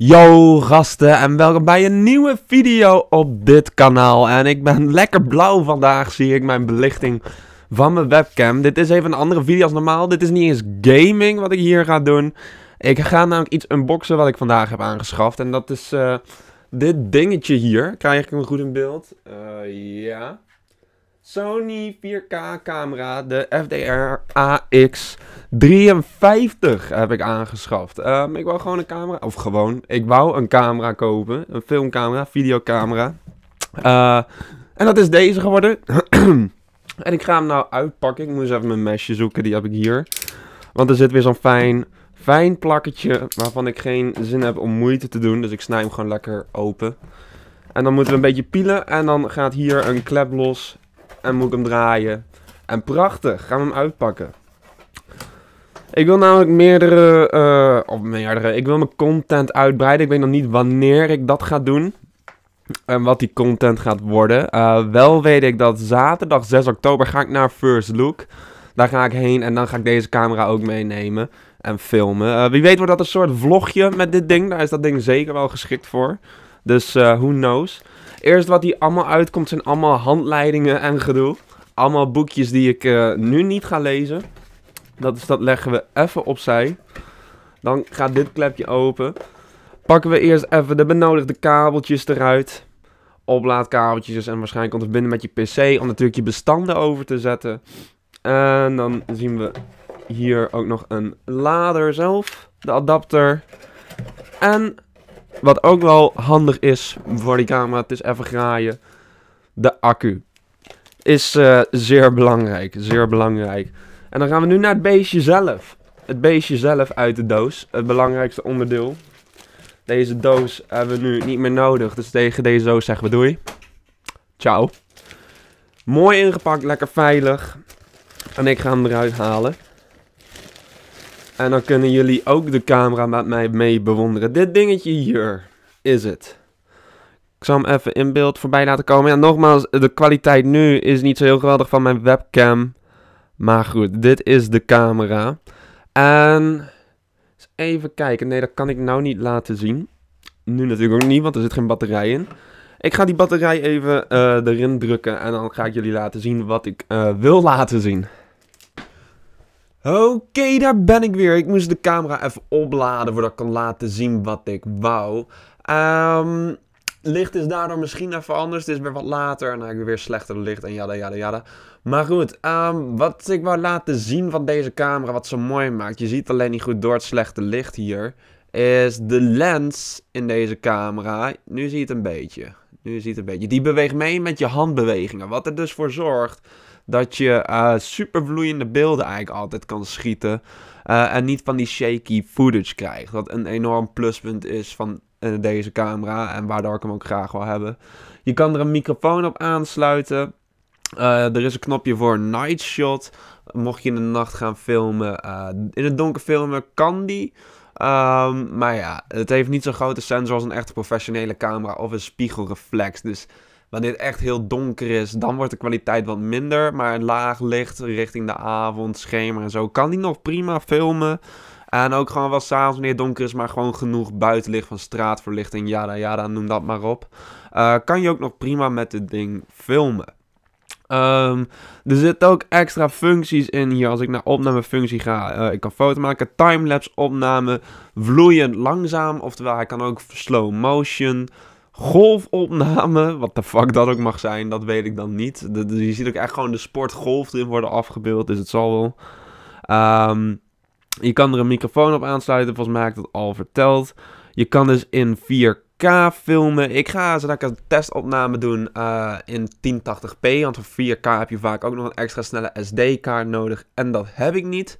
Yo gasten en welkom bij een nieuwe video op dit kanaal. En ik ben lekker blauw vandaag, zie ik mijn belichting van mijn webcam. Dit is even een andere video als normaal. Dit is niet eens gaming wat ik hier ga doen. Ik ga namelijk iets unboxen wat ik vandaag heb aangeschaft. En dat is eh, dit dingetje hier. Krijg ik hem goed in beeld? Eh, ja. Sony 4K camera, de FDR AX53 heb ik aangeschaft. Ehm, ik wou gewoon een camera, of gewoon, ik wou een camera kopen. Een filmcamera, videocamera. Eh, en dat is deze geworden. en ik ga hem nou uitpakken. Ik moest even mijn mesje zoeken, die heb ik hier. Want er zit weer zo'n fijn, fijn plakketje waarvan ik geen zin heb om moeite te doen. Dus ik snij hem gewoon lekker open. En dan moeten we een beetje pielen. En dan gaat hier een klep los en moet ik hem draaien. En prachtig, gaan we hem uitpakken. Ik wil namelijk meerdere, eh, of meerdere, ik wil mijn content uitbreiden. Ik weet nog niet wanneer ik dat ga doen. En wat die content gaat worden. Eh, wel weet ik dat zaterdag 6 oktober ga ik naar First Look. Daar ga ik heen en dan ga ik deze camera ook meenemen en filmen. Eh, wie weet wordt dat een soort vlogje met dit ding. Daar is dat ding zeker wel geschikt voor. Dus who knows. Eerst wat hier allemaal uitkomt zijn allemaal handleidingen en gedoe. Allemaal boekjes die ik eh, nu niet ga lezen. Dat, is, dat leggen we even opzij. Dan gaat dit klepje open. Pakken we eerst even de benodigde kabeltjes eruit. Oplaadkabeltjes en waarschijnlijk om te met je pc. Om natuurlijk je bestanden over te zetten. En dan zien we hier ook nog een lader zelf. De adapter. En wat ook wel handig is voor die camera, het is even graaien. De accu. Is eh, zeer belangrijk, zeer belangrijk. En dan gaan we nu naar het beestje zelf. Het beestje zelf uit de doos. Het belangrijkste onderdeel. Deze doos hebben we nu niet meer nodig. Dus tegen deze doos zeggen we doei. Ciao. Mooi ingepakt, lekker veilig. En ik ga hem eruit halen. En dan kunnen jullie ook de camera met mij mee bewonderen. Dit dingetje hier is het. Ik zal hem even in beeld voorbij laten komen. Ja, nogmaals, de kwaliteit nu is niet zo heel geweldig van mijn webcam. Maar goed, dit is de camera. En even kijken. Nee, dat kan ik nou niet laten zien. Nu natuurlijk ook niet, want er zit geen batterij in. Ik ga die batterij even eh, erin drukken en dan ga ik jullie laten zien wat ik eh, wil laten zien. Oké, daar ben ik weer. Ik moest de camera even opladen voordat ik kan laten zien wat ik wou. Um, licht is daardoor misschien even anders. Het is weer wat later en dan heb ik weer slechter licht en jada jada jada. Maar goed, ehm, wat ik wou laten zien van deze camera, wat ze mooi maakt. Je ziet alleen niet goed door het slechte licht hier. Is de lens in deze camera. Nu zie je het een beetje. Nu zie je het een beetje. Die beweegt mee met je handbewegingen. Wat er dus voor zorgt dat je super eh, supervloeiende beelden eigenlijk altijd kan schieten. Eh, en niet van die shaky footage krijgt. Wat een enorm pluspunt is van eh, deze camera. En waardoor ik hem ook graag wil hebben. Je kan er een microfoon op aansluiten. er is een knopje voor night shot. Mocht je in de nacht gaan filmen. in het donker filmen kan die. Ehm, maar ja, het heeft niet zo'n grote sensor als een echte professionele camera of een spiegelreflex. Dus Wanneer het echt heel donker is, dan wordt de kwaliteit wat minder. Maar een laag licht richting de avond, schemer en zo, kan die nog prima filmen. En ook gewoon wel s'avonds wanneer het donker is, maar gewoon genoeg buitenlicht van straatverlichting, ja, ja, noem dat maar op. Eh, kan je ook nog prima met dit ding filmen. Ehm, er zitten ook extra functies in hier. Als ik naar opnamefunctie ga, uh, ik kan foto maken, timelapse opname, vloeiend langzaam, oftewel hij kan ook slow motion golfopname, wat de fuck dat ook mag zijn, dat weet ik dan niet. De, je ziet ook echt gewoon de sportgolf erin worden afgebeeld, dus het zal wel. Ehm, je kan er een microfoon op aansluiten, volgens mij heb ik dat al verteld. Je kan dus in 4K filmen. Ik ga zodra ik een testopname doen eh, in 1080p, want voor 4K heb je vaak ook nog een extra snelle SD-kaart nodig en dat heb ik niet.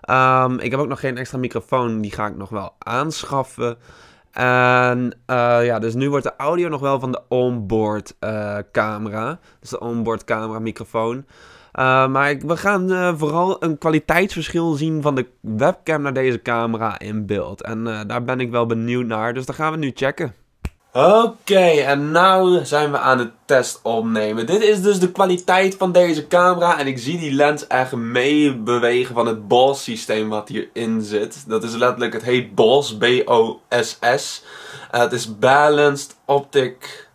Ehm, ik heb ook nog geen extra microfoon, die ga ik nog wel aanschaffen. En eh, ja, dus nu wordt de audio nog wel van de onboard eh, camera. Dus de onboard camera microfoon. Eh, maar we gaan vooral een kwaliteitsverschil zien van de webcam naar deze camera in beeld. En daar ben ik wel benieuwd naar. Dus dat gaan we nu checken. Oké, en nou zijn we aan het test opnemen. Dit is dus de kwaliteit van deze camera. En ik zie die lens echt meebewegen van het BOSS systeem wat hierin zit. Dat is letterlijk, het heet BOSS, B-O-S-S. Eh, het is Balanced Optic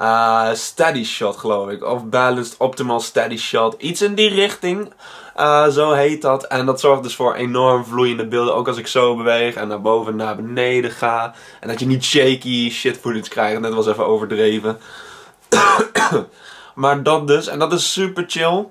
uh, Steady Shot geloof ik. Of Balanced Optimal Steady Shot. Iets in die richting. Eh, zo heet dat. En dat zorgt dus voor enorm vloeiende beelden. Ook als ik zo beweeg en naar boven en naar beneden ga. En dat je niet shaky shit footage krijgt. net was even overdreven. maar dat dus. En dat is super chill.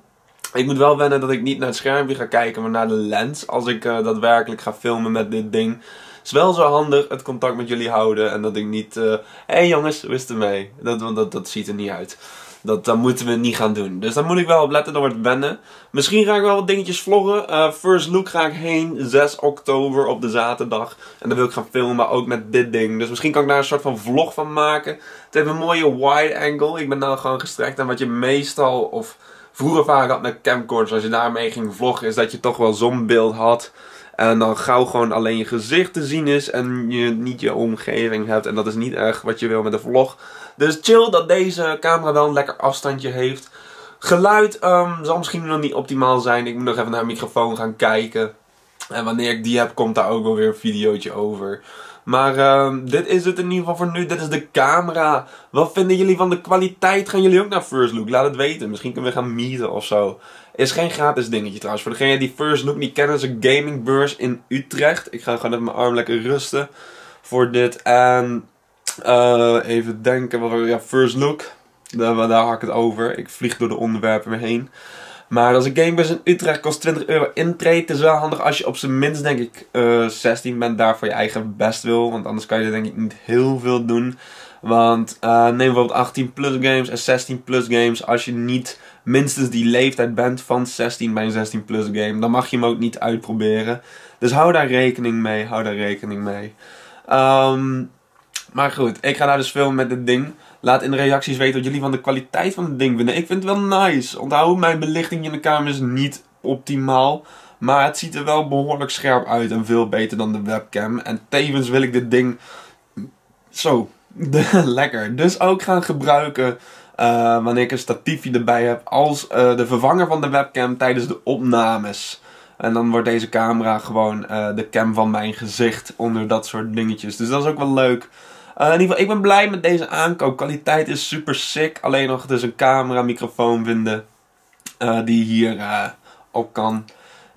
Ik moet wel wennen dat ik niet naar het schermpje ga kijken, maar naar de lens. Als ik eh, daadwerkelijk ga filmen met dit ding. Het is wel zo handig het contact met jullie houden. En dat ik niet... Hé eh, hey jongens, wist ermee. Dat, dat, dat ziet er niet uit. Dat, dat moeten we niet gaan doen. Dus daar moet ik wel op letten, dat wordt wennen. Misschien ga ik wel wat dingetjes vloggen. Eh, first look ga ik heen 6 oktober op de zaterdag. En dan wil ik gaan filmen, ook met dit ding. Dus misschien kan ik daar een soort van vlog van maken. Het heeft een mooie wide angle. Ik ben nou gewoon gestrekt en wat je meestal... Of vroeger vaak had met camcorders, als je daarmee ging vloggen, is dat je toch wel zo'n beeld had. En dan gauw gewoon alleen je gezicht te zien is en je niet je omgeving hebt. En dat is niet echt wat je wil met een vlog. Dus chill dat deze camera wel een lekker afstandje heeft. Geluid ehm, zal misschien nog niet optimaal zijn. Ik moet nog even naar de microfoon gaan kijken. En wanneer ik die heb, komt daar ook wel weer een videootje over. Maar ehm, dit is het in ieder geval voor nu. Dit is de camera. Wat vinden jullie van de kwaliteit? Gaan jullie ook naar First Look? Laat het weten. Misschien kunnen we gaan meeten of zo. Is geen gratis dingetje trouwens. Voor degene die First Look niet kennen, is een gamingbeurs in Utrecht. Ik ga gewoon even mijn arm lekker rusten voor dit. En eh, even denken. ja, First Look. Daar, daar hak ik het over. Ik vlieg door de onderwerpen heen. Maar als een Gamebus in Utrecht kost 20 euro intrede. Het is wel handig als je op zijn minst, denk ik, 16 eh, bent daar je eigen best wil. Want anders kan je er denk ik niet heel veel doen. Want eh, neem bijvoorbeeld 18 plus games en 16 plus games. Als je niet minstens die leeftijd bent van 16 bij een 16 plus game, dan mag je hem ook niet uitproberen. Dus hou daar rekening mee, hou daar rekening mee. Ehm, maar goed, ik ga daar dus filmen met dit ding. Laat in de reacties weten wat jullie van de kwaliteit van het ding vinden. Ik vind het wel nice. Onthoud, mijn belichting in de kamer is niet optimaal. Maar het ziet er wel behoorlijk scherp uit en veel beter dan de webcam. En tevens wil ik dit ding zo lekker. Dus ook gaan gebruiken eh, wanneer ik een statiefje erbij heb als eh, de vervanger van de webcam tijdens de opnames. En dan wordt deze camera gewoon eh, de cam van mijn gezicht onder dat soort dingetjes. Dus dat is ook wel leuk. Eh, in ieder geval, ik ben blij met deze aankoop. Kwaliteit is super sick. Alleen nog dus een camera, microfoon vinden eh, die hier eh, op kan.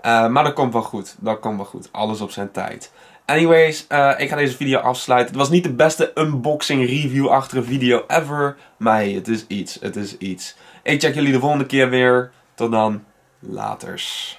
maar dat komt wel goed. Dat komt wel goed. Alles op zijn tijd. Anyways, ik ga deze video afsluiten. Het was niet de beste unboxing review achter een video ever. Maar het is iets. Het is iets. Ik check jullie de volgende keer weer. Tot dan. Laters.